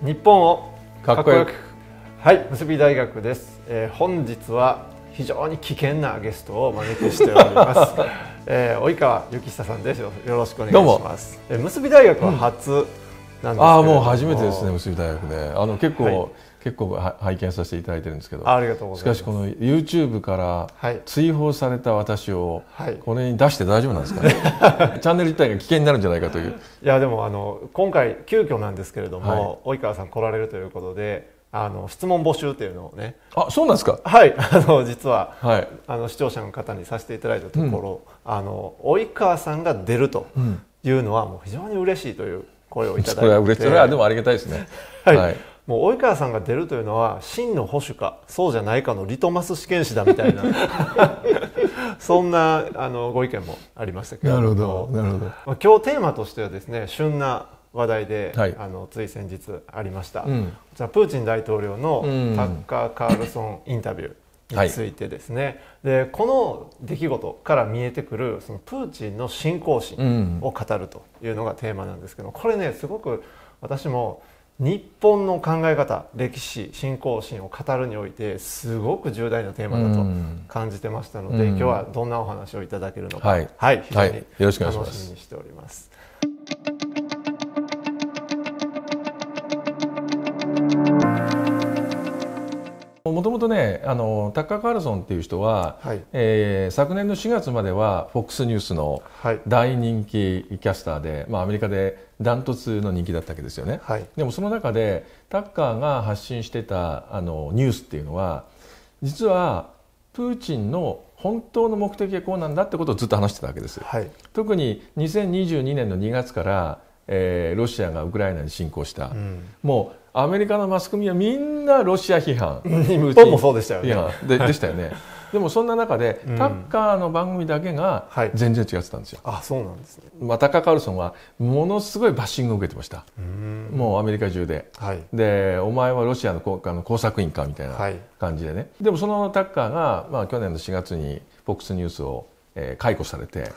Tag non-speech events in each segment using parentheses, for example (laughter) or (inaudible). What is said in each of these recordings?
日本をかっこよくはい結び大学です、えー、本日は非常に危険なゲストを招きしております、(laughs) えー、及川幸久さんですよよろしくお願いしますえー、結び大学は初なんです、うん、ああもう初めてですね結び大学で、あの結構、はい結構拝見させていただいてるんですけどありがとうございますしかしこの YouTube から追放された私をこれに出して大丈夫なんですかね、はい、チャンネル自体が危険になるんじゃないかといういやでもあの今回急遽なんですけれども、はい、及川さん来られるということであの質問募集というのをねあそうなんですかはい (laughs) あの実は、はい、あの視聴者の方にさせていただいたところ、うん、あの及川さんが出るというのはもう非常に嬉しいという声をいただいて、それは嬉しいそれはでもありがたいですね (laughs) はい、はいもう及川さんが出るというのは真の保守かそうじゃないかのリトマス試験紙だみたいな (laughs) そんなあのご意見もありましたけどなるほどなるほど、まあ、今日テーマとしてはですね旬な話題で、はい、あのつい先日ありました、うん、じゃプーチン大統領のタッカー・カールソンインタビューについてですね、はい、でこの出来事から見えてくるそのプーチンの信仰心を語るというのがテーマなんですけどこれねすごく私も日本の考え方歴史信仰心を語るにおいてすごく重大なテーマだと感じてましたので、うん、今日はどんなお話をいただけるのか、はい、はい、非常に楽しみにしております。はいもともとねあのタッカー・カールソンっていう人は、はい、えー、昨年の4月までは FOX ニュースの大人気キャスターで、はい、まあ、アメリカでダントツの人気だったわけですよね、はい、でもその中でタッカーが発信してたあのニュースっていうのは実はプーチンの本当の目的はこうなんだってことをずっと話してたわけです、はい、特に2022年の2月からえー、ロシアがウクライナに侵攻した、うん、もうアメリカのマスコミはみんなロシア批判 (laughs) 日本もそうでしたよねで (laughs) でしたよねでもそんな中で、タッカーの番組だけが全然違ってたんですよ、はい、あそうなんですね、まあ、タッカー・カルソンはものすごいバッシングを受けてましたもうアメリカ中で、はい、でお前はロシアの工あの工作員かみたいな感じでね、はい、でもそのタッカーが、まあ、去年の4月に FOX ニュースを、えー、解雇されて、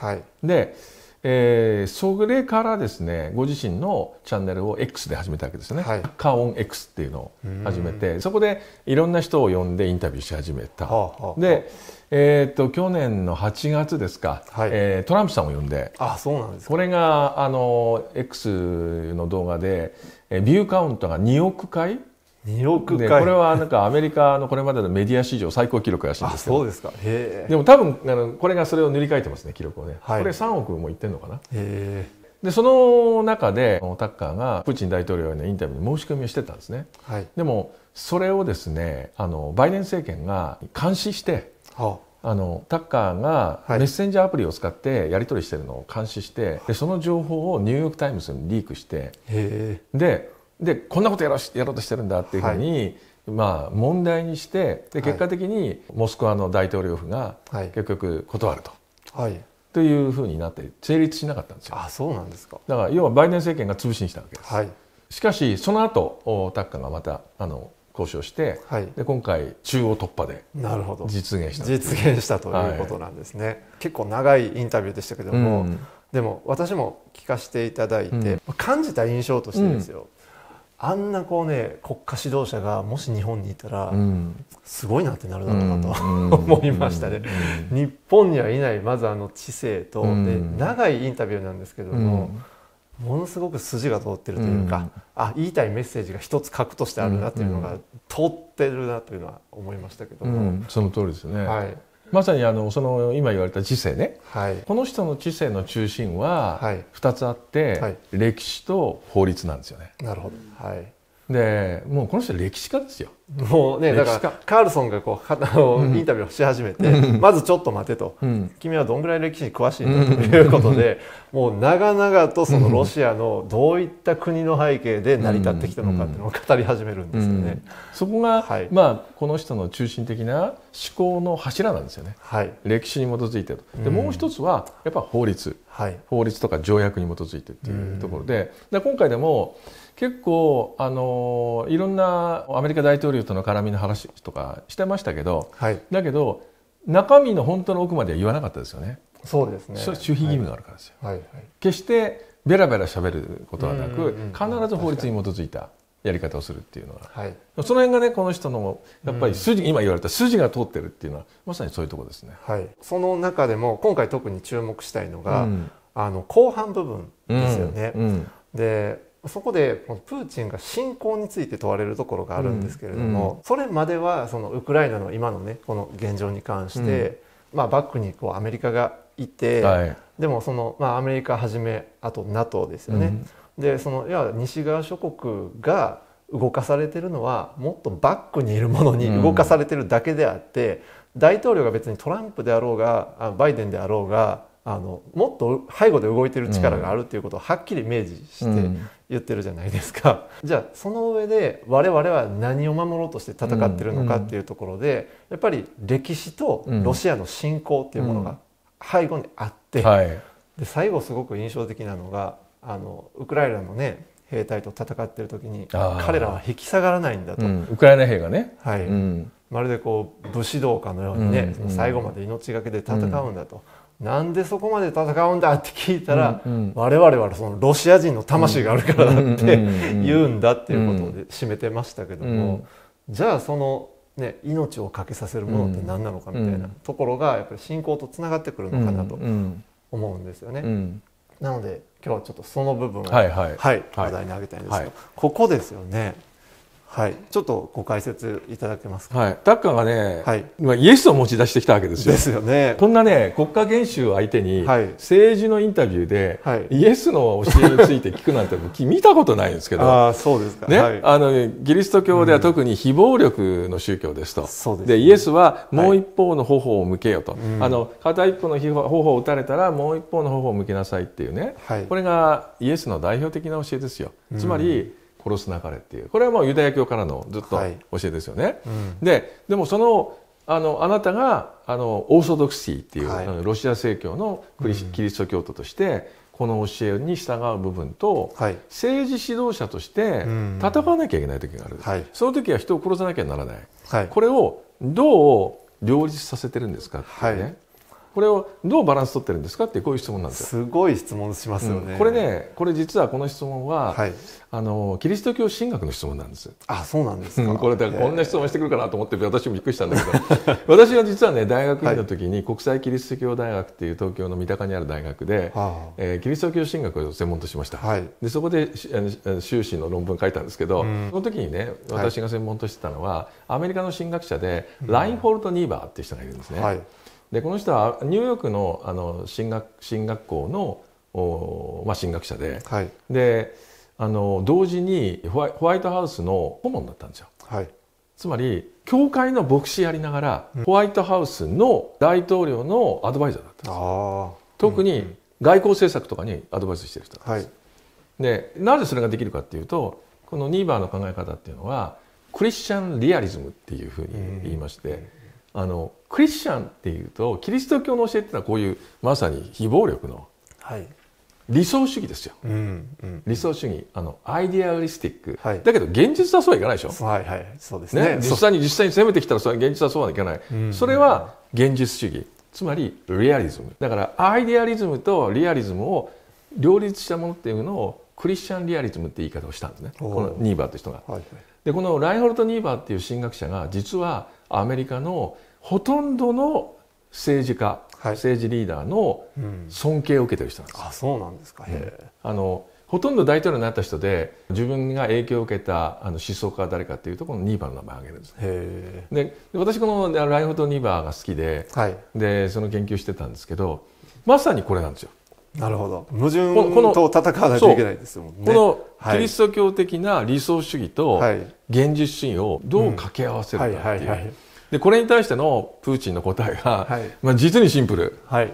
でえー、それからですねご自身のチャンネルを X で始めたわけですね、はい、カオン X っていうのを始めてそこでいろんな人を呼んでインタビューし始めた、はあはあ、で、えーと、去年の8月ですか、はい、えー、トランプさんを呼んであそうなんですこれがあの X の動画でビューカウントが2億回2億回これはなんかアメリカのこれまでのメディア史上最高記録らしいんですけどそうですかでも多分あのこれがそれを塗り替えてますね記録をね、はい、これ3億もいってるのかなでその中でタッカーがプーチン大統領へのインタビューに申し込みをしてたんですね、はい、でもそれをですねあのバイデン政権が監視して、はああのタッカーがメッセンジャーアプリを使ってやり取りしてるのを監視して、はい、でその情報をニューヨーク・タイムズにリークしてででこんなことやろやろうとしてるんだっていうふうに、はい、まあ、問題にしてで結果的にモスクワの大統領府が結局断ると。はい、というふうになって成立しなかったんですよ。あそうなんですかだから要はバイデン政権が潰しにしたわけです。はい、しかしその後タッカーがまたあの交渉して、はい、で今回中央突破で実現した実現したということなんですね、はい、結構長いインタビューでしたけども、うん、でも私も聞かせていただいて、うん、感じた印象としてですよ、うんあんなこうね国家指導者がもし日本にいたら、すごいなってなるだろうなと、(laughs) 思いましたね、日本にはいないまずあの知性と、で長いインタビューなんですけども、ものすごく筋が通ってるというか、あ言いたいメッセージが一つ核としてあるなというのが、通ってるなというのは思いましたけども、その通りですよね、はいまさにあのその今言われた知性ね、はい、この人の知性の中心は2つあって、はい、歴史と法律なんですよね。なるほど、はい、でもうこの人歴史家ですよもうねだからカールソンがこうインタビューし始めて、うん、まずちょっと待てと、うん、君はどんぐらい歴史に詳しいんだということで、うん、もう長々とそのロシアのどういった国の背景で成り立ってきたのかっていうのを語り始めるんですよね、そこが、はい、まあ、この人の中心的な思考の柱なんですよね、はい、歴史に基づいてとでもう一つはやっぱ法律、はい、法律とか条約に基づいてっていうところでで今回でも結構あのいろんなアメリカ大統領との絡みの話とかしてましたけど、はい、だけど中身の本当の奥までは言わなかったですよね。そうですね。守秘義務があるからですよ。はいはい、決してベラベラ喋ることはなく、必ず法律に基づいたやり方をするっていうのは、はい、その辺がねこの人のやっぱり筋、今言われた筋が通ってるっていうのはまさにそういうとこですね。はい。その中でも今回特に注目したいのが、うん、あの後半部分ですよね。うん、でそこでプーチンが侵攻について問われるところがあるんですけれども、うん、それまではそのウクライナの今のねこの現状に関して、うん、まあ、バックにこうアメリカがいて、はい、でもその、まあ、アメリカはじめあと NATO ですよね。うん、でそのいや西側諸国が動かされてるのはもっとバックにいるものに動かされてるだけであって、大統領が別にトランプであろうがバイデンであろうがあのもっと背後で動いてる力があるっていうことをはっきり明示して言ってるじゃないですか、うん、じゃあその上で我々は何を守ろうとして戦ってるのかっていうところでやっぱり歴史とロシアの侵攻っていうものが背後にあって、はい、で最後すごく印象的なのがあのウクライナのね兵隊と戦ってる時に彼らは引き下がらないんだと、うん、ウクライナ兵がね、はい、うん、まるでこう武士道家のようにね、最後まで命がけで戦うんだと。なんでそこまで戦うんだって聞いたら、うんうん、我々はそのロシア人の魂があるからだって言うんだっていうことで締めてましたけども、じゃあその、ね、命を懸けさせるものって何なのかみたいなところがやっぱり信仰とつながってくるのかなと思うんですよね。なので今日はちょっとその部分を、ははい話題に挙げたいんですけど、はい、ここですよね。はい、ちょっとご解説いただけますか。はい、タッカーがね、はい、今イエスを持ち出してきたわけですよ。ですよね。こんなね、国家元首を相手に、政治のインタビューで、はい、イエスの教えについて聞くなんて、僕見たことないんですけど。あそうですか。ね、はい、あのキリスト教では特に非暴力の宗教ですと。うん、で、ね、イエスはもう一方の頬を向けよと、はい、あの片一方の頬を打たれたら、もう一方の頬を向けなさいっていうね。これがイエスの代表的な教えですよ。つまり。うん殺すなかれっていうこれはもうユダヤ教からのずっと教えですよね。はいうん、ででもそのあのあなたがあのオーソドクシーっていう、はい、ロシア正教のクリ,、キリスト教徒として、この教えに従う部分と、はい、政治指導者として戦わなきゃいけない時がある、はい、その時は人を殺さなきゃならない、これをどう両立させてるんですかっていうね、これをどうバランス取ってるんですかってこういう質問なんですよ。すごい質問しますよね。うん、これね、これ実はこの質問は、はい、あのキリスト教神学の質問なんです。あ、そうなんですか。これでこんな質問してくるかなと思って私もびっくりしたんだけど、私は実はね (laughs) 大学院の時に国際キリスト教大学っていう東京の三鷹にある大学で、はい、えー、キリスト教神学を専門としました。はい、でそこで修士の論文書いたんですけど、うん、その時にね私が専門としてたのは、アメリカの神学者でラインフォルト・ニーバーっていう人がいるんですね。はいでこの人はニューヨークのあの進学進学校のお、まあ、進学者ではい、であの同時にホワイトハウスの顧問だったんですよ。はい、つまり教会の牧師やりながら、ホワイトハウスの大統領のアドバイザーだったんです特に外交政策とかにアドバイスしてる人なんです。はい、でなぜそれができるかっていうとこのニーバーの考え方っていうのはクリスチャンリアリズムっていうふうに言いまして。あのクリスチャンっていうとキリスト教の教えっていうのはこういうまさに非暴力の理想主義ですよ、うんうん、理想主義あのアイデアリスティック、はい、だけど現実はそうはいかないでしょ、はいはい、そうですね、ね、実際に実際に攻めてきたらそれ現実はそうはいかない、うんうん、それは現実主義つまりリアリズムだからアイデアリズムとリアリズムを両立したものっていうのをクリスチャンリアリズムって言い方をしたんですねこのニーバーって人が。はいはい、でこのライホルト・ニーバーっていう神学者が実はアメリカのほとんどの政治家、はい、政治リーダーの尊敬を受けてる人なんです、うん、あそうなんですか、あのほとんど大統領になった人で自分が影響を受けたあの思想家は誰かっていうとこのニーの名前を挙げるんですねで私このライフト・ニーバーが好きではい、でその研究してたんですけどまさにこれなんですよなるほど矛盾と戦わないといけないですもんね。このキリスト教的な理想主義と現実主義をどう掛け合わせるかっていう。でこれに対してのプーチンの答えが、はい、まあ、実にシンプル、はい、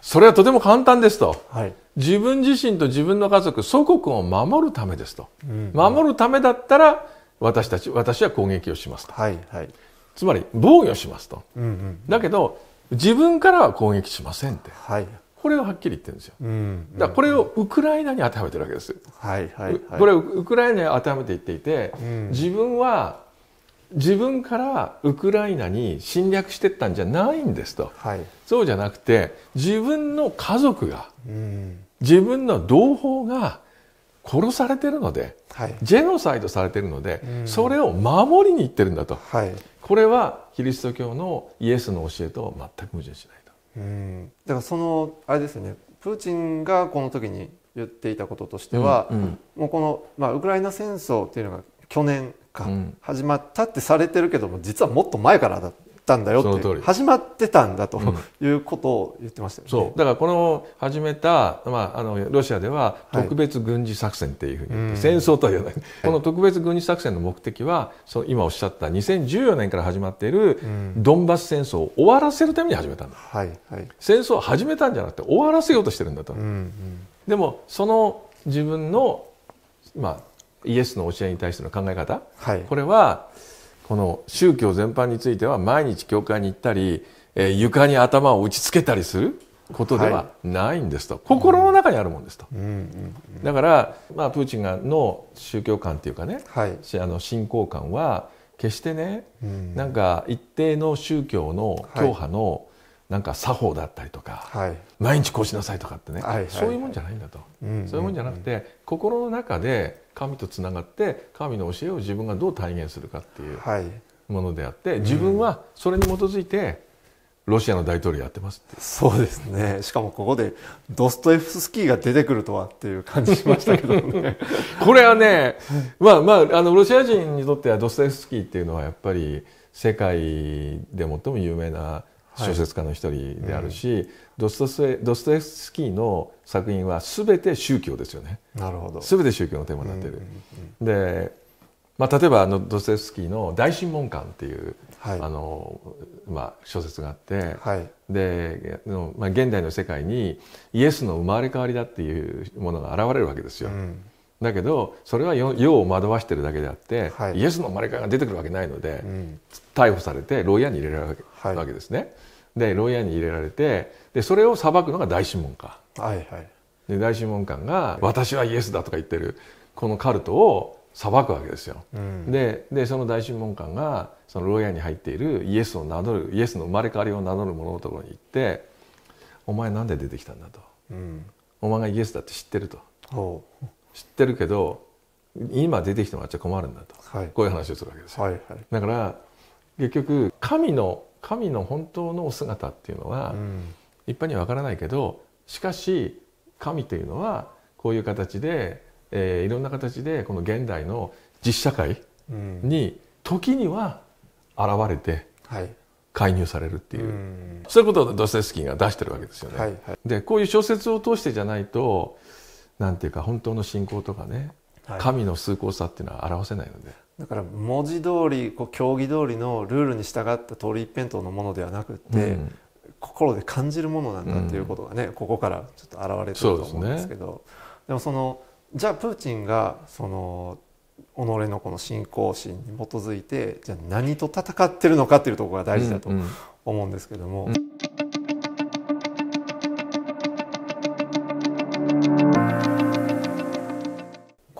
それはとても簡単ですと、はい、自分自身と自分の家族祖国を守るためですと、うん、守るためだったら私たち私は攻撃をしますと、はいはい、つまり防御しますと、うんうん、だけど自分からは攻撃しませんって、はい、これをはっきり言ってるんですよ、うん、だからこれをウクライナに当てはめてるわけです、はいはい、はい、これをウクライナに当てはめていっていて、自分は自分からウクライナに侵略してったんじゃないんですと、はい、そうじゃなくて自分の家族が、うん、自分の同胞が殺されてるので、はい、ジェノサイドされてるので、うん、それを守りに行ってるんだと、はい、これはキリスト教のイエスの教えと全く矛盾しない。うん、だからそのあれですねプーチンがこの時に言っていたこととしては、うんうん、もうこの、まあ、ウクライナ戦争っていうのが去年か始まったってされてるけども実はもっと前からだと。たんだよって始まってたんだということを言ってました、ねうん、そうだからこの始めた、まあ、あのロシアでは特別軍事作戦っていうふうに、はい、戦争とは言わない、この特別軍事作戦の目的はそ今おっしゃった2014年から始まっているドンバス戦争を終わらせるために始めたんだ、はいはい、戦争を始めたんじゃなくて終わらせようとしてるんだと。うんうん、でもその自分の、まあ、イエスの教えに対しての考え方、はい、これはこの宗教全般については毎日教会に行ったり、えー、床に頭を打ちつけたりすることではないんですと、はい、心の中にあるもんですと、うんだから、まあ、プーチンがの宗教観というかね、はい、あの信仰観は決してね、うん、なんか一定の宗教の教派の、なんか作法だったりとか、はい、毎日こうしなさいとかってね、はいそういうもんじゃないんだと、そういうもんじゃなくて心の中で神とつながって神の教えを自分がどう体現するかっていうものであって、はい、自分はそれに基づいてロシアの大統領やってますって、うん、そうですねしかもここでドストエフスキーが出てくるとはっていう感じしましたけどね (laughs) これはねまあまああのロシア人にとってはドストエフスキーっていうのはやっぱり世界で最も有名な小説家の一人であるし、はいうん、ドストエフスキーの作品は全て宗教ですよねなるほど全て宗教のテーマになってる、うんうんうん、で、まあ、例えばあのドストエフスキーの「大審問官」っていう、はい、あのまあ、小説があって、はい、で、まあ、現代の世界にイエスの生まれ変わりだっていうものが現れるわけですよ。うんだけどそれは世を惑わしてるだけであって、はい、イエスの生まれ変わりが出てくるわけないので、うん、逮捕されて牢屋に入れられるわけですね。で牢屋に入れられてでそれを裁くのが大審問官。はいはい、で大審問官が「私はイエスだ」とか言ってるこのカルトを裁くわけですよ。うん、ででその大審問官がその牢屋に入っているイエスを名乗るイエスの生まれ変わりを名乗る者のところに行って「お前なんで出てきたんだ」と。うん、お前がイエスだって知ってると。知ってるけど今出てきてもらっちゃ困るんだと、はい、こういう話をするわけですよ、はいはい、だから結局神の神の本当のお姿っていうのは、うん、一般には分からないけどしかし神というのはこういう形で、えー、いろんな形でこの現代の実社会に時には現れて介入されるっていう、うん、そういうことをドセスキーが出してるわけですよね。はいはい、でこういう小説を通してじゃないとなんていうか本当の信仰とかね、はい、神の崇高さっていうのは表せないのでだから文字通りこう競技通りのルールに従った通り一辺倒のものではなくて、うん、心で感じるものなんだっていうことがね、うん、ここからちょっと現れてると思うんですけどで、ね,、もそのじゃあプーチンがその己のこの信仰心に基づいてじゃあ何と戦ってるのかっていうところが大事だと思うんですけども。うん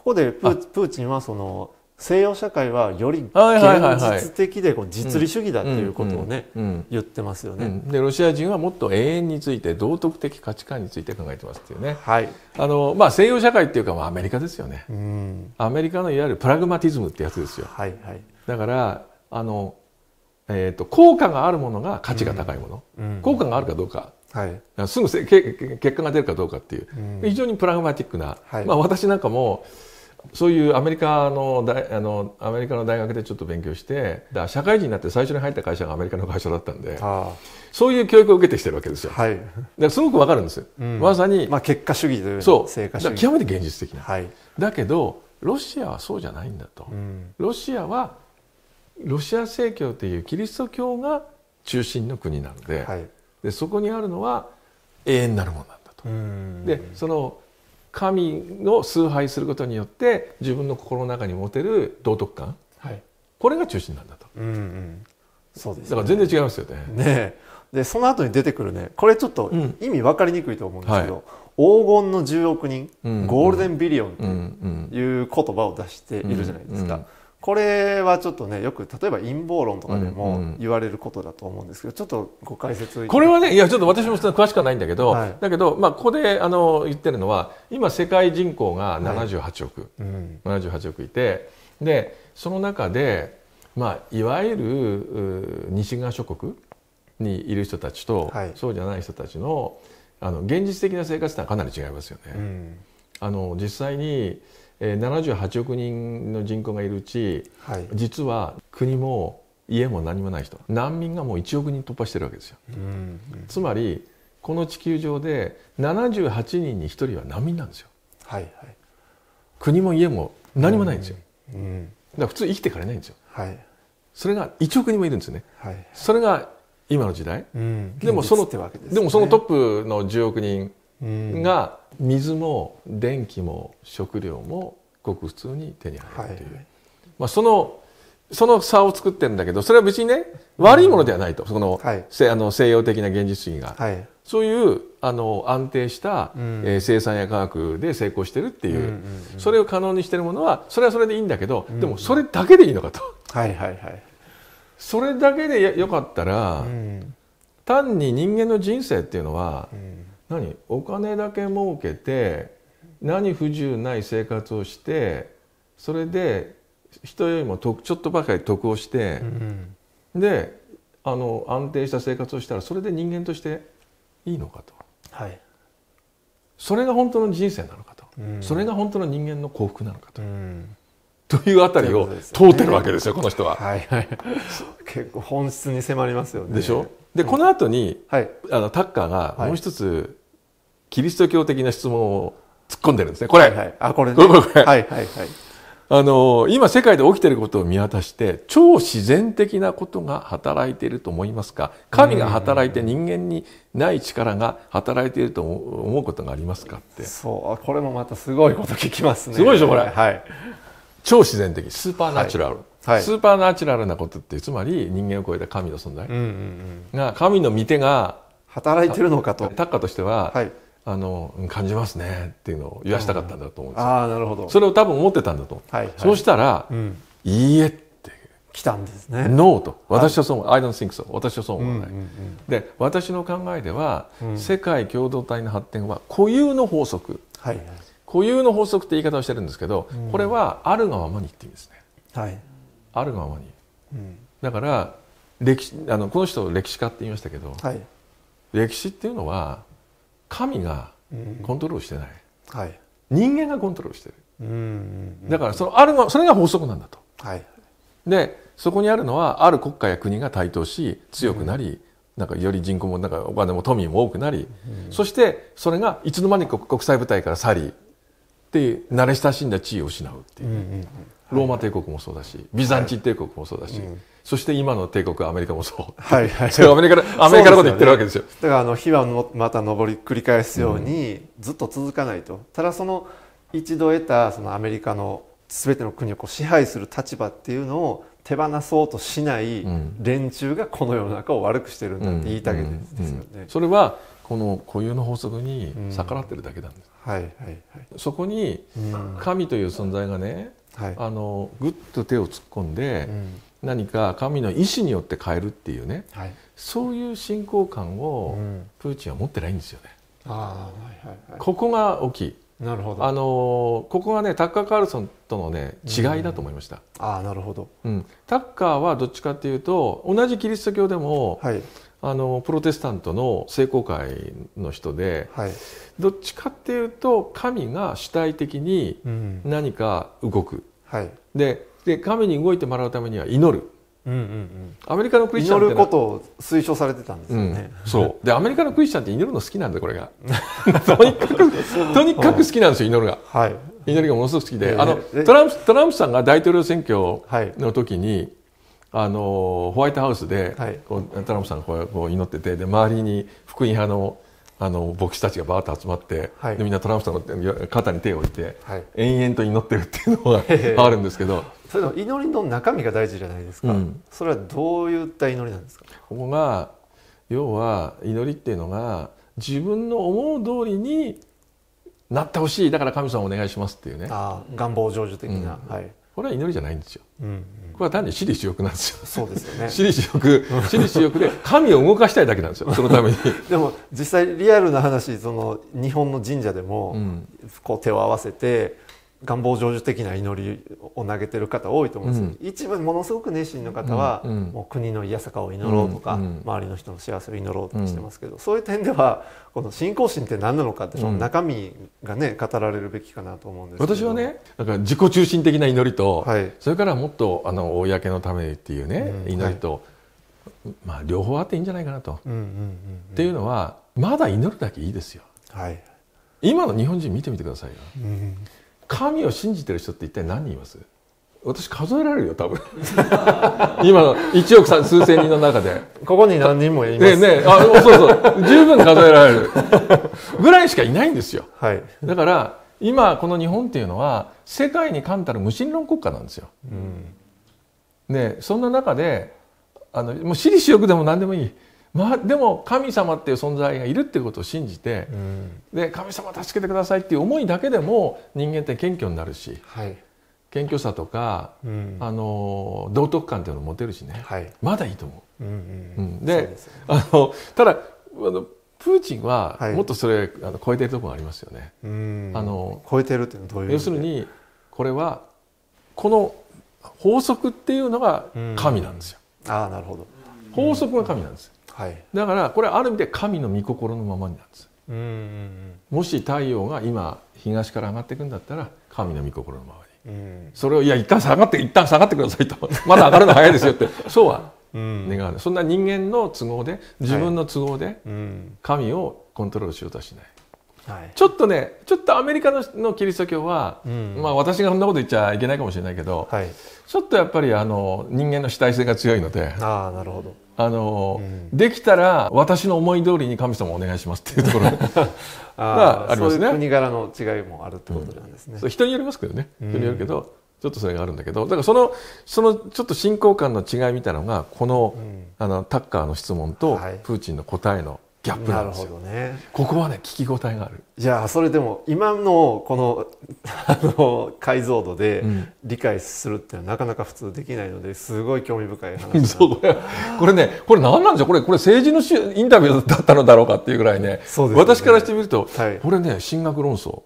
こでプーチンはその西洋社会はより現実的でこう実利主義だということをね言ってますよね。でロシア人はもっと永遠について道徳的価値観について考えてますっていうね、はいあのまあ、西洋社会っていうか、まあ、アメリカですよね、うん、アメリカのいわゆるプラグマティズムってやつですよ。はいはい、だからあの、えーと、と効果があるものが価値が高いもの、うんうん、効果があるかどうかはい、すぐせけ結果が出るかどうかっていう、うん、非常にプラグマティックな、はい、まあ、私なんかもそういうアメリカの大あのアメリカの大学でちょっと勉強してだ社会人になって最初に入った会社がアメリカの会社だったんでそういう教育を受けてきてるわけですよ、はい、だすごくわかるんですよ、うん、まさに、まあ、結果主義というそう成果主義極めて現実的な、はい、だけどロシアはそうじゃないんだと、うん、ロシアはロシア正教というキリスト教が中心の国なのではい、でそこにあるのは永遠なるものなんだと。でその神を崇拝することによって自分の心の中に持てる道徳観、はい、これが中心なんだと、うんうん、そうです、ね、だから全然違いますよね。ねでその後に出てくるねこれちょっと意味分かりにくいと思うんですけど、うんはい黄金の10億人、うんゴールデンビリオンという言葉を出しているじゃないですか、これはちょっとねよく例えば陰謀論とかでも言われることだと思うんですけど、うんうん、ちょっとご解説これはねいやちょっと私も詳しくはないんだけど、はい、だけど、まあ、ここであの言ってるのは今世界人口が78億、はいうん、78億いてでその中で、まあ、いわゆる西側諸国にいる人たちと、はい、そうじゃない人たちのあの現実的な生活ってのはかなり違いますよね。うん、あの実際に78億人の人口がいるうち、はい、実は国も家も何もない人難民がもう1億人突破してるわけですよ、うんうん、つまりこの地球上で78人に1人は難民なんですよ、はいはい、国も家も何もないんですよ、うん、うん、だから普通生きてかれないんですよ、はい、それが1億人もいるんですね、はい、はい、それが今の時代、うん、でもそので、もそのトップの10億人が、水も電気も食料もごく普通に手に入るという、はい、まあ、そのその差を作ってるんだけどそれは別にね悪いものではないと、うん、その、はい、あの西洋的な現実主義が、はい、そういうあの安定した、うん、えー、生産や科学で成功してるっていううんうんうん、それを可能にしてるものはそれはそれでいいんだけど、うんうん、でもそれだけでいいのかと。はいはいはい、それだけでよかったら、うん、単に人間の人生っていうのは、うん何お金だけ儲けて何不自由ない生活をしてそれで人よりもちょっとばかり得をして、うん、であの安定した生活をしたらそれで人間としていいのかと、はい、それが本当の人生なのかと、うん、それが本当の人間の幸福なのかと、うん、というあたりを通ってるわけですよ、この人は。はいはい、結構本質に迫りますよね。でしょで、この後に、はい、あのタッカーがもう一つ、キリスト教的な質問を突っ込んでるんですねこれ、はいはい、あこれ、ね、これこれ、はいはいはい、あの今世界で起きていることを見渡して超自然的なことが働いていると思いますか神が働いて人間にない力が働いていると思うことがありますかってそうこれもまたすごいこと聞きますねすごいでしょこれ、はい、超自然的スーパーナチュラル、はい、スーパーナチュラルなことってつまり人間を超えた神の存在が神の見手が働いてるのかとタッカとしては、はい、あの感じますねっていうのを言わしたかったんだと思うんですよ、うん、あなるほどそれを多分思ってたんだと、はいはい、そうしたら、うん、いいえって来たんですねノーと私はそう思う、はい、I don't think so 私はそう思わない、うんうんうん、で私の考えでは、うん、世界共同体の発展は固有の法則、はい、はい固有の法則って言い方をしてるんですけど、これはあるがままにって言うんですね。はい、あるがままに、うん、だから歴あのこの人歴史家って言いましたけど、はい、歴史っていうのは神がコントロールしてない、うん、はい、人間がコントロールしてる、うんうん、だからそのあるがそれが法則なんだと。はい、でそこにあるのはある国家や国が台頭し強くなり、うん、なんかより人口もなんかお金も富も多くなり、うん、そしてそれがいつの間にか国際舞台から去りって慣れ親しんだ地位を失うっていう、ローマ帝国もそうだしビザンチン帝国もそうだし、そして今の帝国アメリカもそう、はいはい、(laughs) アメリカアメリカのこと言ってるわけですよ、ね、だからあの日はのまた上り繰り返すように、ずっと続かないとただその一度得たそのアメリカの全ての国をこう支配する立場っていうのを手放そうとしない連中がこの世の中を悪くしてるんだって言いたげですよね。それはこの固有の法則に逆らってるだけなんです。はいはいはい、そこに神という存在がね、はい、あのぐっと手を突っ込んで、うん、何か神の意志によって変えるっていうね、はい、そういう信仰感をプーチンは持ってないんですよね。ここが大きいなるほどあのここがねタッカー・カールソンとのね違いだと思いました。うん、あなるほど、うん、タッカーはどっちかっていうと同じキリスト教でも、はいあのプロテスタントの聖公会の人で、はい、どっちかっていうと神が主体的に何か動く、はい、でで神に動いてもらうためには祈る、うんうんうん、アメリカのクリスチャン祈ることを推奨されてたんですよね、うん、そうでアメリカのクリスチャンって祈るの好きなんだこれが (laughs) とにかくとにかく好きなんですよ祈るが、はい、祈りがものすごく好きで、あのトランプトランプさんが大統領選挙の時に、あのホワイトハウスで、こうトランプさんがこう祈っててで周りに福音派のあの牧師たちがバーッと集まって、はい、でみんなトランプさんの肩に手を置いて、はい、延々と祈ってるっていうのがあるんですけど。それでも祈りの中身が大事じゃないですか、うん、それはどういった祈りなんですかここが要は祈りっていうのが自分の思う通りになってほしいだから神様お願いしますっていうね願望成就的な、うん、はいこれは祈りじゃないんですよ。うんうん、これは単に私利私欲なんですよ。そうですよね。私利私欲、私利私欲で神を動かしたいだけなんですよ。そのために。(laughs) でも実際リアルな話、その日本の神社でも、こう手を合わせて願望成就的な祈りを投げてる方多いと思うんです一部ものすごく熱心の方は、もう国の癒さかを祈ろうとか、周りの人の幸せを祈ろうとかしてますけど、そういう点ではこの信仰心って何なのかってその中身がね語られるべきかなと思うんです私はねなんか自己中心的な祈りと、はい、それからもっとあの公のためっていうね、祈りと、はい、まあ、両方あっていいんじゃないかなと。っていうのはまだ祈るだけいいですよ。はい、今の日本人見てみてくださいよ。うん神を信じてる人って一体何人います私数えられるよ多分 (laughs) 今の1億さ数千人の中でここに何人もいますねねあそうそう十分数えられるぐらいしかいないんですよ、はい、だから今この日本っていうのは世界に冠たる無神論国家なんですよ、うん、ねそんな中であのもう私利私欲でも何でもいいまあ、でも神様っていう存在がいるっていうことを信じて、うん、で神様助けてくださいっていう思いだけでも人間って謙虚になるし、はい、謙虚さとか、うん、あの道徳感っていうのを持てるしね、はい、まだいいと思う。うで、ね、あのただあのプーチンはもっとそれ、あの超えてるところありますよね。あの超えてるってどういう要するにこれはこの法則っていうのが神なんですよ。あなるほど法則が神なんですよ。はい、だからこれある意味で神の御心のままになるんですうんもし太陽が今東から上がっていくんだったら神の御心のままに、うん、それをいや一旦下がって一旦下がってくださいと (laughs) まだ上がるの早いですよってそうは願わない、そんな人間の都合で自分の都合で神をコントロールしようとはしないい、ちょっとねちょっとアメリカののキリスト教は、うん、まあ、私がそんなこと言っちゃいけないかもしれないけど、はい、ちょっとやっぱりあの人間の主体性が強いのであなるほどあの、うん、できたら私の思い通りに神様お願いしますっていうところが (laughs) (laughs) ありますね。うう国柄の違いもあるってことなんですね。うん、人によりますけどね。人によるけど、ちょっとそれがあるんだけど、だからその、そのちょっと信仰感の違いみたいなのが、この、うん、あの、タッカーの質問と、プーチンの答えのギャップなんですよ、ね、ここはね聞き応えがあるじゃあそれでも今のこの (laughs) あの解像度で理解するっていうのはなかなか普通できないのですごい興味深い話 (laughs) そうこれねこれ何なんでしょうこれこれ政治のインタビューだったのだろうかっていうぐらいね、ね、私からしてみると、はい、これね進学論争。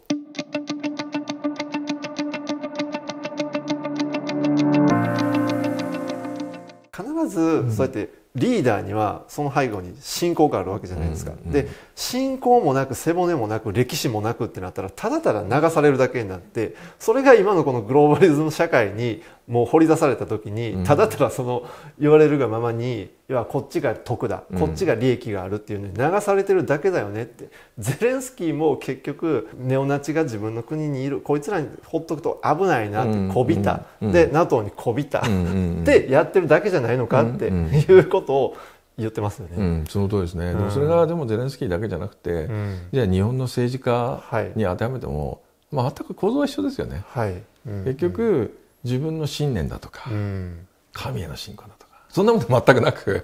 必ずそうやって、うんリーダーにはその背後に信仰があるわけじゃないですか、うんうん、で信仰もなく背骨もなく歴史もなくってなったらただただ流されるだけになってそれが今のこのグローバリズム社会にもう掘り出された時にただただその言われるがままに要はこっちが得だこっちが利益があるっていうのに流されてるだけだよねってゼレンスキーも結局ネオナチが自分の国にいるこいつらにほっとくと危ないなってこびた、うんうん、で NATO にこびた、うんうん、でやってるだけじゃないのかっていうことことを言ってますよね、うん、その通りですね、でもそれがでもゼレンスキーだけじゃなくて、うん、じゃあ日本の政治家に当てはめても、はい、まあ、全く構造は一緒ですよね、はいうん、結局自分の信念だとか、神への信仰だとかそんなこと全くなく、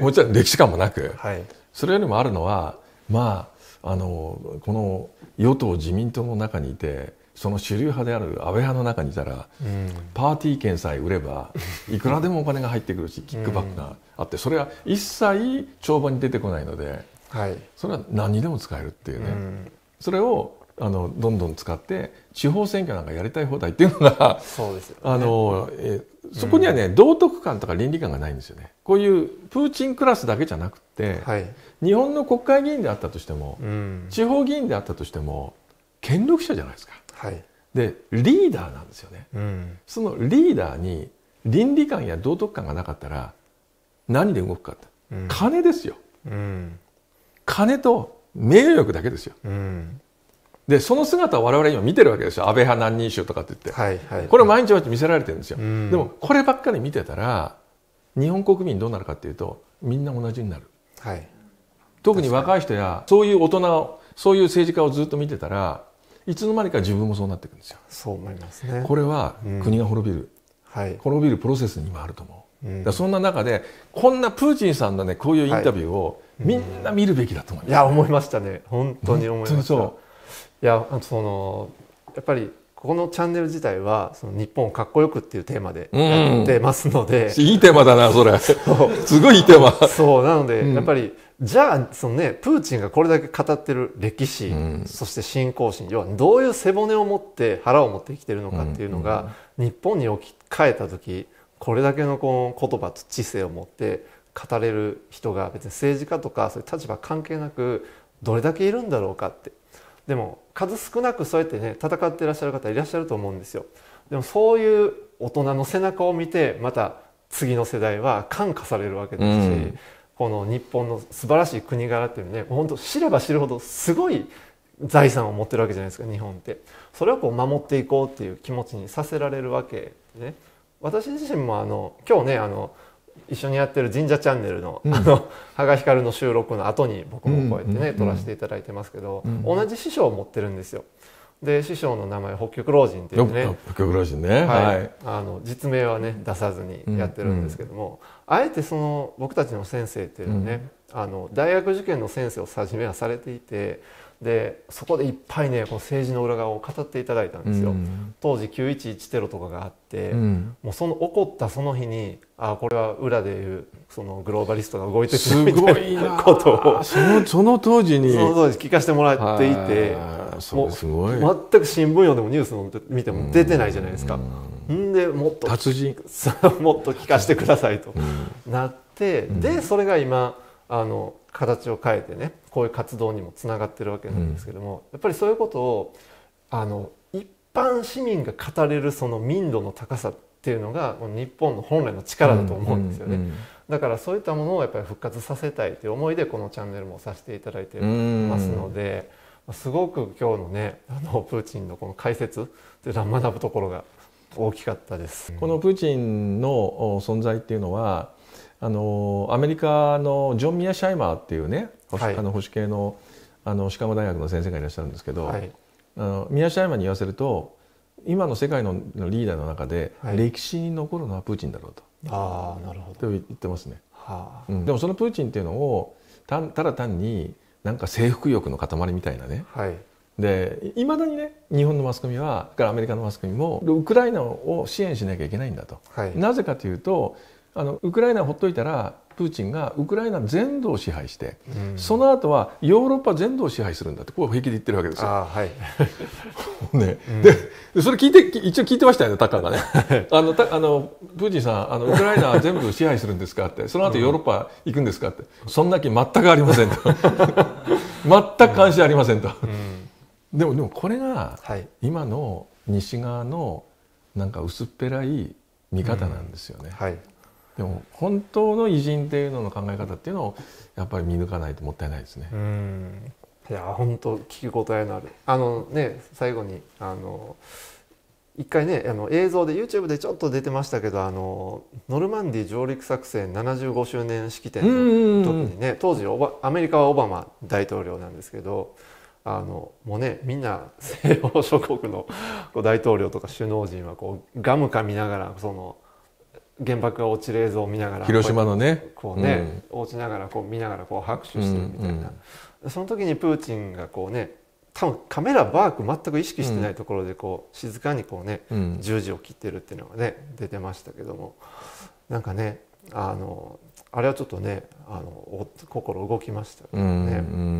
もちろん歴史観もなく、はい、それよりもあるのはまああのこの与党自民党の中にいてその主流派である安倍派の中にいたら、うん、パーティー券さえ売れば (laughs) いくらでもお金が入ってくるしキックバックがあってそれは一切帳場に出てこないので、はい、それは何にでも使えるっていうね、うん、それをあのどんどん使って地方選挙なんかやりたい放題っていうのがそうです、ね、(laughs) あのえそこにはね、うん、道徳観とか倫理観がないんですよね。こういうプーチンクラスだけじゃなくて、はい、日本の国会議員であったとしても、地方議員であったとしても権力者じゃないですか。はい、でリーダーなんですよね、うん、そのリーダーに倫理観や道徳観がなかったら何で動くかって、うん、金ですよ、うん、金と名誉欲だけですよ、でその姿を我々今見てるわけですよ安倍派何人衆とかって言って、はいはい、これ毎日毎日見せられてるんですよ、でもこればっかり見てたら日本国民どうなるかっていうとみんな同じになる、はい、特に若い人やそういう大人そういう政治家をずっと見てたらいつの間にか自分もそうなっていくんですよ。そう思いますね。これは国が滅びる、はい、滅びるプロセスに今あると思う。うん、だそんな中でこんなプーチンさんのねこういうインタビューをみんな見るべきだと思います、ねはいうん、いや思いましたね本当に思いましたいやそのやっぱりこのチャンネル自体はその日本かっこよくっていうテーマでやってますので、うん、いいテーマだなそれすごいいいテーマそうなので、やっぱりじゃあその、ね、プーチンがこれだけ語ってる歴史、うん、そして信仰心要はどういう背骨を持って腹を持って生きてるのかっていうのが、日本に置き換えた時これだけのこの言葉と知性を持って語れる人が別に政治家とかそういう立場関係なくどれだけいるんだろうかってでも数少なくそうやってね戦ってらっしゃる方いらっしゃると思うんですよでもそういう大人の背中を見てまた次の世代は感化されるわけですし、うん、この日本の素晴らしい国柄っていうね本当知れば知るほどすごい財産を持ってるわけじゃないですか日本ってそれをこう守っていこうっていう気持ちにさせられるわけね私自身もあの今日ねあの一緒にやってる神社チャンネルの、うん、あの羽賀光の収録の後に僕もこうやってね、撮らせていただいてますけど、同じ師匠を持ってるんですよ。で師匠の名前北極老人っていうね北極老人ね、はい、はい、あの実名はね出さずにやってるんですけども、うんうん、あえてその僕たちの先生っていうのはね、うん、あの大学受験の先生をさじめはされていてでそこでいっぱいねこの政治の裏側を語っていただいたんですよ、うん、当時911テロとかがあって、うん、もうその起こったその日にあこれは裏でいうそのグローバリストが動いてくるみたいなことをそのその当時にその当時聞かせてもらっていてもう全く新聞読んでもニュースの見ても出てないじゃないですか。んでもっと達人 (laughs) もっと聞かせてくださいとなって、でそれが今あの形を変えてねこういう活動にもつながってるわけなんですけども、うん、やっぱりそういうことをあの一般市民が語れるその民度の高さっていうのが日本の本来の力だと思うんですよね、うんうんうん、だからそういったものをやっぱり復活させたいという思いでこのチャンネルもさせていただいてますので、うんうん、すごく今日のねあのプーチンのこの解説っていうのは学ぶところが大きかったです。このプーチンの存在っていうのはあのアメリカのジョン・ミア・シャイマーっていうね、はい、あの保守系のあのシカゴ大学の先生がいらっしゃるんですけど、はい、あのミア・シャイマーに言わせると今の世界のリーダーの中で、歴史に残るのはプーチンだろうと。あなるほどと言ってますね、はあ、うん、でもそのプーチンっていうのをたただ単になんか征服欲の塊みたいなね、はい、でいまだにね日本のマスコミはからアメリカのマスコミもウクライナを支援しなきゃいけないんだと、はい、なぜかというとあのウクライナほっといたらプーチンがウクライナ全土を支配して、うん、その後はヨーロッパ全土を支配するんだってこう平気で言ってるわけですよ。はい (laughs) ねうん、でそれ聞いて一応聞いてましたよねタッカーがねあのたあのプーチンさんあのウクライナ全部支配するんですかってその後ヨーロッパ行くんですかって、うん、そんな気全くありませんと (laughs) 全く関心ありませんと、でもでもこれが今の西側のなんか薄っぺらい見方なんですよね。はいでも本当の偉人っていうのの考え方っていうのをやっぱり見抜かないともったいないですね。うんいや本当聞き応えのあるあのね最後にあの一回ねあの映像で YouTube でちょっと出てましたけどあのノルマンディ上陸作戦75周年式典の時にね当時アメリカはオバマ大統領なんですけどあのもうねみんな西欧諸国の大統領とか首脳陣はこうガムかみながらその。原爆が落ちる映像を見ながら広島のねこうね、うん、落ちながらこう見ながらこう拍手してるみたいな、うんうん、その時にプーチンがこうね多分カメラバーク全く意識してないところでこう静かにこうね、うん、十字を切ってるっていうのがね出てましたけどもなんかねあのあれはちょっとねあの心動きましたね、うん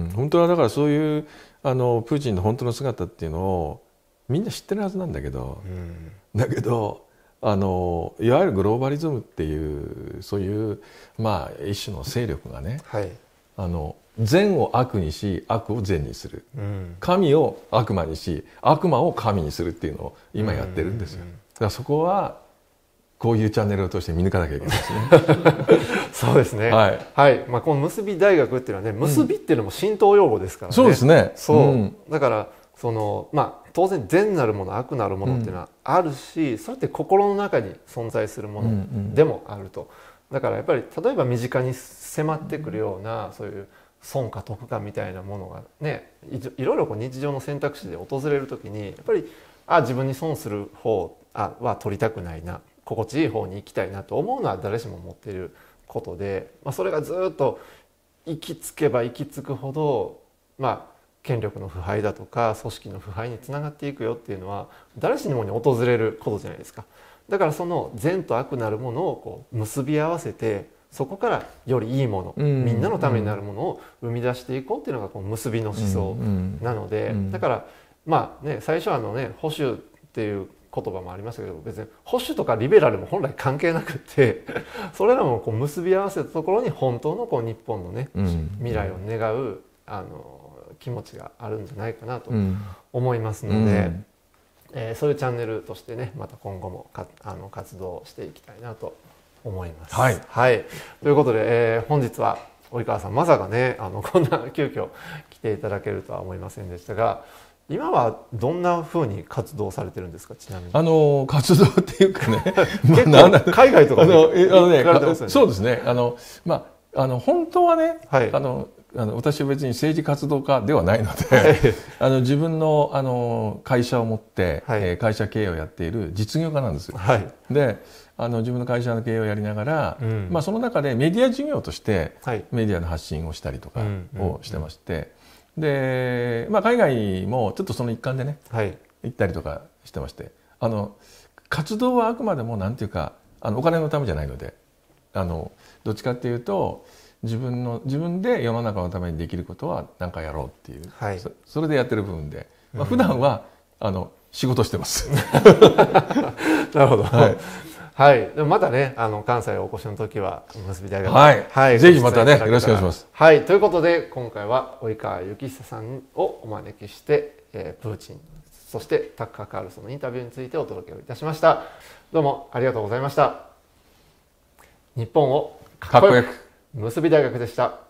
うん、本当はだからそういうあのプーチンの本当の姿っていうのをみんな知ってるはずなんだけど、うん、だけどあのいわゆるグローバリズムっていうそういう、まあ、一種の勢力がね、はい、あの善を悪にし悪を善にする、うん、神を悪魔にし悪魔を神にするっていうのを今やってるんですよ。うんうんうん、だからそこはこういうチャンネルを通して見抜かなきゃいけないですね。(laughs) そうですね。はい。はい。まあこの結び大学っていうのはね、結びっていうのも浸透用語ですからね。うん、そうですね。そう。だからそのまあ当然善なるもの悪なるものっていうのはあるし、うん、それって心の中に存在するものでもあると、だからやっぱり例えば身近に迫ってくるようなそういう損か得かみたいなものがねいろいろこう日常の選択肢で訪れる時にやっぱりあ自分に損する方あは取りたくないな心地いい方に行きたいなと思うのは誰しも持っていることで、まあ、それがずっと行き着けば行き着くほどまあ権力の腐敗だとか組織の腐敗につながっていくよっていうのは誰しもに訪れることじゃないですかだからその善と悪なるものをこう結び合わせてそこからよりいいもの、みんなのためになるものを生み出していこうっていうのがこう結びの思想なので、だからまあね最初はあのね保守っていう言葉もありましたけど別に保守とかリベラルも本来関係なくて (laughs) それらもこう結び合わせたところに本当のこう日本のね、未来を願うあの気持ちがあるんじゃないかなと思いますので、うん、えー、そういうチャンネルとしてねまた今後もあの活動していきたいなと思います。はい、はい、ということで、えー、本日は及川さんまさかねあの (laughs) こんな急遽来ていただけるとは思いませんでしたが。今はどんなふうに活動されてるんですかちなみにあの活動っていうかね (laughs) 結構海外とか、ね、あのあのね、ね、そうですねあのまああの本当はね、はい、あのあの私は別に政治活動家ではないので (laughs) あの自分のあの会社を持って、はい、えー、会社経営をやっている実業家なんですよ。はい、であの自分の会社の経営をやりながら、うん、まあ、その中でメディア事業として、メディアの発信をしたりとかをしてまして、で、まあ、海外もちょっとその一環でね、はい、行ったりとかしてましてあの活動はあくまでもなんていうかあのお金のためじゃないのであのどっちかっていうと。自分の自分で世の中のためにできることは何かやろうっていう、はい、そそれでやってる部分で、まあ、普段は、うん、あの仕事してます (laughs) なるほど、はいはい、でもまたね、あの関西お越しの時は結び大学はい、はい、ぜひまたね、よろしくお願いします。はい、ということで今回は及川幸久さんをお招きして、えー、プーチンそしてタッカー・カールソンのインタビューについてお届けをいたしました。どうもありがとうございました。日本をかっこよく。結び大学でした。